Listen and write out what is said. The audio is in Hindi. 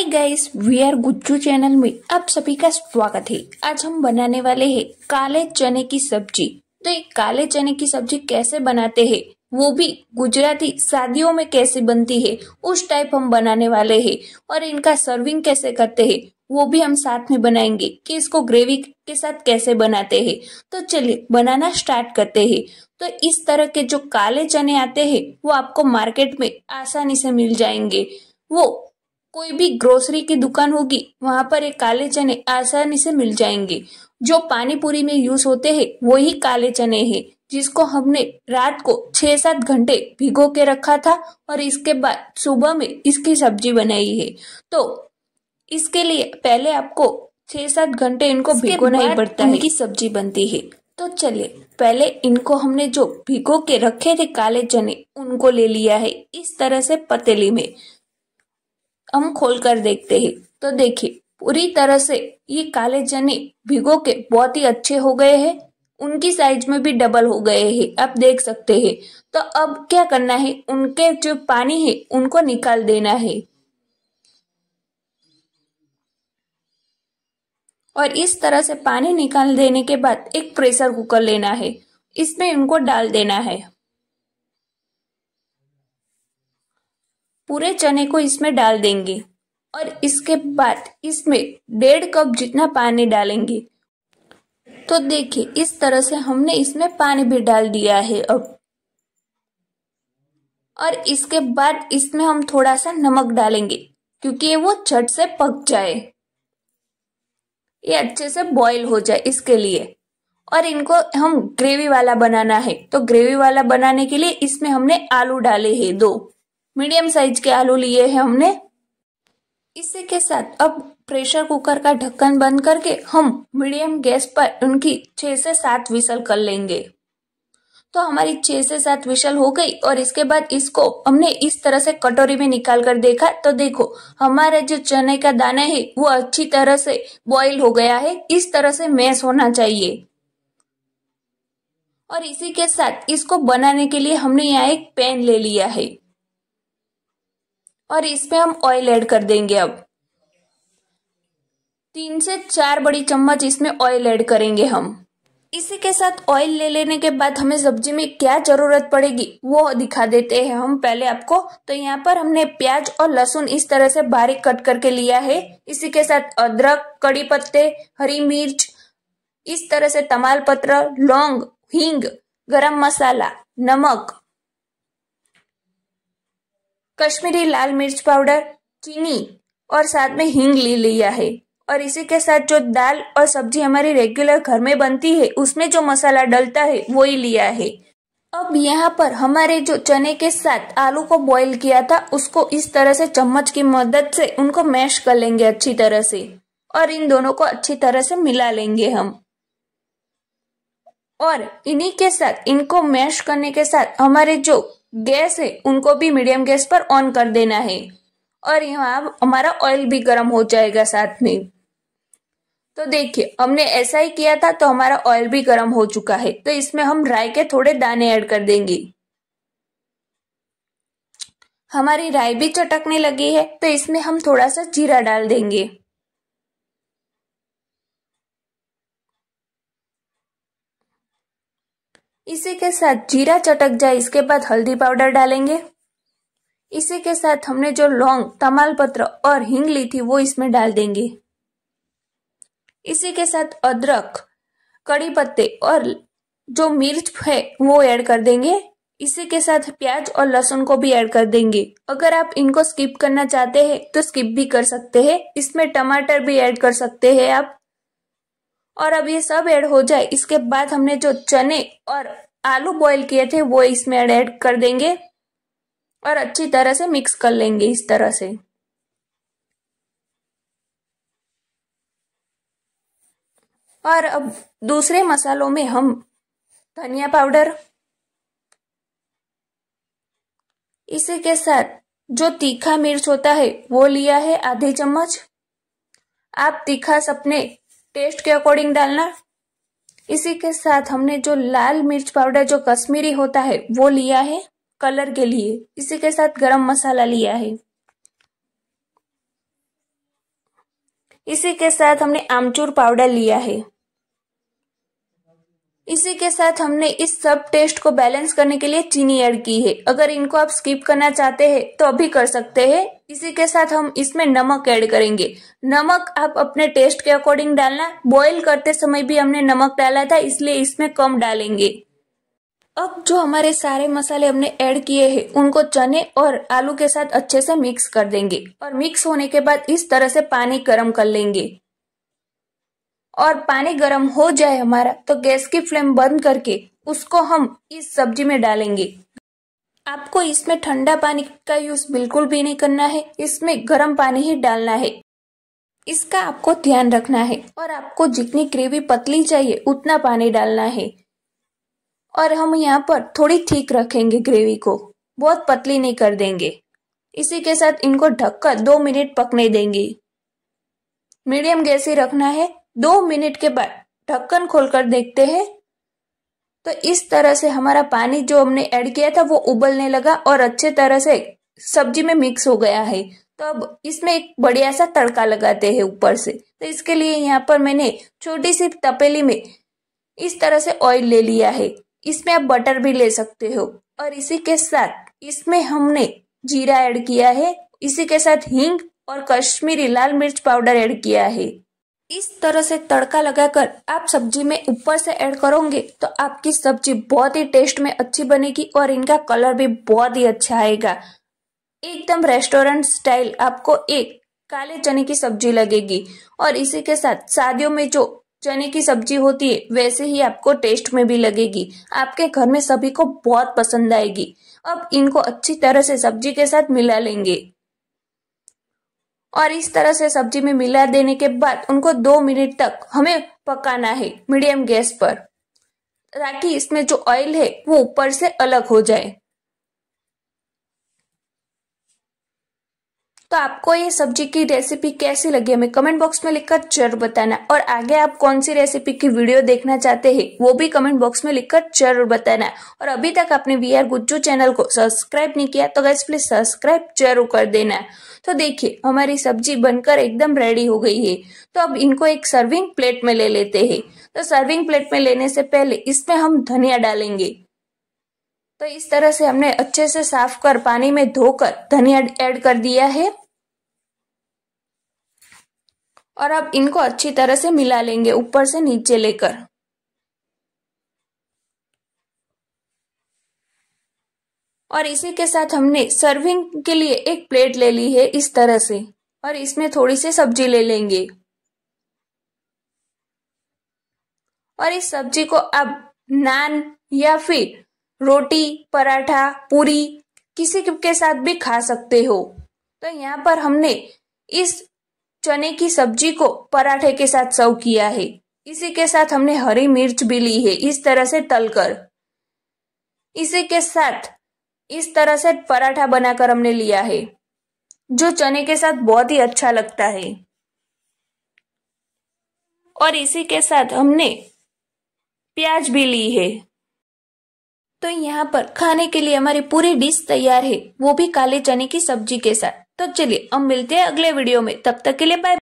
hi guys we are Gujju channel में आप सभी का स्वागत है आज हम बनाने वाले हैं काले चने की सब्जी तो ये काले चने की सब्जी कैसे बनाते हैं वो भी गुजराती शादियों में कैसे बनती है उस टाइप हम बनाने वाले हैं और इनका सर्विंग कैसे करते हैं वो भी हम साथ में बनाएंगे कि इसको ग्रेवी के साथ कैसे बनाते हैं तो चलिए बनाना स्टार्ट करते हैं तो इस तरह के जो काले चने आते हैं वो आपको मार्केट में आसानी से मिल जाएंगे वो कोई भी ग्रोसरी की दुकान होगी वहां पर ये काले चने आसानी से मिल जाएंगे जो पानी पूरी में यूज होते हैं वही काले चने हैं जिसको हमने रात को छह सात घंटे भिगो के रखा था और इसके बाद सुबह में इसकी सब्जी बनाई है तो इसके लिए पहले आपको छह सात घंटे इनको भिगोना ही पड़ता है की सब्जी बनती है तो चलिए पहले इनको हमने जो भिगो के रखे थे काले चने उनको ले लिया है इस तरह से पतेली में हम खोल कर देखते हैं तो देखिए पूरी तरह से ये काले चने भिगो के बहुत ही अच्छे हो गए हैं उनकी साइज में भी डबल हो गए हैं आप देख सकते हैं तो अब क्या करना है उनके जो पानी है उनको निकाल देना है और इस तरह से पानी निकाल देने के बाद एक प्रेशर कुकर लेना है इसमें उनको डाल देना है पूरे चने को इसमें डाल देंगे और इसके बाद इसमें डेढ़ कप जितना पानी डालेंगे तो देखिए इस तरह से हमने इसमें पानी भी डाल दिया है अब और इसके बाद इसमें हम थोड़ा सा नमक डालेंगे क्योंकि वो झट से पक जाए ये अच्छे से बॉईल हो जाए इसके लिए और इनको हम ग्रेवी वाला बनाना है तो ग्रेवी वाला बनाने के लिए इसमें हमने आलू डाले हैं दो मीडियम साइज के आलू लिए हैं हमने इसी के साथ अब प्रेशर कुकर का ढक्कन बंद करके हम मीडियम गैस पर उनकी छह से सात विसल कर लेंगे तो हमारी छह से सात विशल हो गई और इसके बाद इसको हमने इस तरह से कटोरी में निकाल कर देखा तो देखो हमारे जो चने का दाना है वो अच्छी तरह से बॉईल हो गया है इस तरह से मैश होना चाहिए और इसी के साथ इसको बनाने के लिए हमने यहाँ एक पैन ले लिया है और इसमें हम ऑयल ऐड कर देंगे अब तीन से चार बड़ी चम्मच इसमें ऑयल ऐड करेंगे हम इसी के साथ ऑयल ले लेने के बाद हमें सब्जी में क्या जरूरत पड़ेगी वो दिखा देते हैं हम पहले आपको तो यहाँ पर हमने प्याज और लहसुन इस तरह से बारीक कट करके लिया है इसी के साथ अदरक कड़ी पत्ते हरी मिर्च इस तरह से तमाल पत्र लौंग हींग गरम मसाला नमक कश्मीरी लाल मिर्च पाउडर चीनी और साथ में हींग ले लिया है और इसी के साथ जो दाल और सब्जी हमारी रेगुलर घर में बनती है उसमें जो मसाला डलता है वो ही लिया है अब यहाँ पर हमारे जो चने के साथ आलू को बॉईल किया था उसको इस तरह से चम्मच की मदद से उनको मैश कर लेंगे अच्छी तरह से और इन दोनों को अच्छी तरह से मिला लेंगे हम और इन्हीं के साथ इनको मैश करने के साथ हमारे जो गैस है उनको भी मीडियम गैस पर ऑन कर देना है और यहाँ हमारा ऑयल भी गर्म हो जाएगा साथ में तो देखिए हमने ऐसा ही किया था तो हमारा ऑयल भी गर्म हो चुका है तो इसमें हम राई के थोड़े दाने ऐड कर देंगे हमारी राई भी चटकने लगी है तो इसमें हम थोड़ा सा जीरा डाल देंगे इसी के साथ जीरा चटक जाए इसके बाद हल्दी पाउडर डालेंगे इसी के साथ हमने जो लौंग तमालपत्र और हिंग ली थी वो इसमें डाल देंगे इसी के साथ अदरक कड़ी पत्ते और जो मिर्च है वो ऐड कर देंगे इसी के साथ प्याज और लहसुन को भी ऐड कर देंगे अगर आप इनको स्किप करना चाहते हैं तो स्किप भी कर सकते हैं इसमें टमाटर भी ऐड कर सकते हैं आप और अब ये सब ऐड हो जाए इसके बाद हमने जो चने और आलू बॉईल किए थे वो इसमें ऐड ऐड कर देंगे और अच्छी तरह से मिक्स कर लेंगे इस तरह से और अब दूसरे मसालों में हम धनिया पाउडर इसी के साथ जो तीखा मिर्च होता है वो लिया है आधे चम्मच आप तीखा सपने टेस्ट के अकॉर्डिंग डालना इसी के साथ हमने जो लाल मिर्च पाउडर जो कश्मीरी होता है वो लिया है कलर के लिए इसी के साथ गरम मसाला लिया है इसी के साथ हमने आमचूर पाउडर लिया है इसी के साथ हमने इस सब टेस्ट को बैलेंस करने के लिए चीनी ऐड की है अगर इनको आप स्किप करना चाहते हैं तो अभी कर सकते हैं इसी के साथ हम इसमें नमक ऐड करेंगे नमक आप अपने टेस्ट के अकॉर्डिंग डालना बॉईल करते समय भी हमने नमक डाला था इसलिए इसमें कम डालेंगे अब जो हमारे सारे मसाले हमने ऐड किए हैं उनको चने और आलू के साथ अच्छे से मिक्स कर देंगे और मिक्स होने के बाद इस तरह से पानी गर्म कर लेंगे और पानी गर्म हो जाए हमारा तो गैस की फ्लेम बंद करके उसको हम इस सब्जी में डालेंगे आपको इसमें ठंडा पानी का यूज बिल्कुल भी नहीं करना है इसमें गर्म पानी ही डालना है इसका आपको ध्यान रखना है और आपको जितनी ग्रेवी पतली चाहिए उतना पानी डालना है और हम यहाँ पर थोड़ी ठीक रखेंगे ग्रेवी को बहुत पतली नहीं कर देंगे इसी के साथ इनको ढककर दो मिनट पकने देंगे मीडियम गैस ही रखना है दो मिनट के बाद ढक्कन खोलकर देखते हैं तो इस तरह से हमारा पानी जो हमने ऐड किया था वो उबलने लगा और अच्छे तरह से सब्जी में मिक्स हो गया है तो अब इसमें एक बढ़िया सा तड़का लगाते हैं ऊपर से तो इसके लिए यहाँ पर मैंने छोटी सी तपेली में इस तरह से ऑयल ले लिया है इसमें आप बटर भी ले सकते हो और इसी के साथ इसमें हमने जीरा ऐड किया है इसी के साथ हींग और कश्मीरी लाल मिर्च पाउडर ऐड किया है इस तरह से तड़का लगाकर आप सब्जी में ऊपर से ऐड करोगे तो आपकी सब्जी बहुत ही टेस्ट में अच्छी बनेगी और इनका कलर भी बहुत ही अच्छा आएगा एकदम रेस्टोरेंट स्टाइल आपको एक काले चने की सब्जी लगेगी और इसी के साथ शादियों में जो चने की सब्जी होती है वैसे ही आपको टेस्ट में भी लगेगी आपके घर में सभी को बहुत पसंद आएगी अब इनको अच्छी तरह से सब्जी के साथ मिला लेंगे और इस तरह से सब्जी में मिला देने के बाद उनको दो मिनट तक हमें पकाना है मीडियम गैस पर ताकि इसमें जो ऑयल है वो ऊपर से अलग हो जाए तो आपको ये सब्जी की रेसिपी कैसी लगी हमें कमेंट बॉक्स में लिखकर जरूर बताना और आगे आप कौन सी रेसिपी की वीडियो देखना चाहते हैं वो भी कमेंट बॉक्स में लिखकर जरूर बताना और अभी तक आपने वी आर गुज्जू चैनल को सब्सक्राइब नहीं किया तो गैस प्लीज सब्सक्राइब जरूर कर देना तो देखिए हमारी सब्जी बनकर एकदम रेडी हो गई है तो अब इनको एक सर्विंग प्लेट में ले लेते हैं तो सर्विंग प्लेट में लेने से पहले इसमें हम धनिया डालेंगे तो इस तरह से हमने अच्छे से साफ कर पानी में धोकर धनिया ऐड कर दिया है और अब इनको अच्छी तरह से मिला लेंगे ऊपर से नीचे लेकर और इसी के साथ हमने सर्विंग के लिए एक प्लेट ले ली है इस तरह से और इसमें थोड़ी सी सब्जी ले लेंगे और इस सब्जी को अब नान या फिर रोटी पराठा पूरी किसी के साथ भी खा सकते हो तो यहाँ पर हमने इस चने की सब्जी को पराठे के साथ सर्व किया है इसी के साथ हमने हरी मिर्च भी ली है इस तरह से तलकर इसी के साथ इस तरह से पराठा बनाकर हमने लिया है जो चने के साथ बहुत ही अच्छा लगता है और इसी के साथ हमने प्याज भी ली है तो यहाँ पर खाने के लिए हमारी पूरी डिश तैयार है वो भी काले चने की सब्जी के साथ तो चलिए अब मिलते हैं अगले वीडियो में तब तक के लिए बाय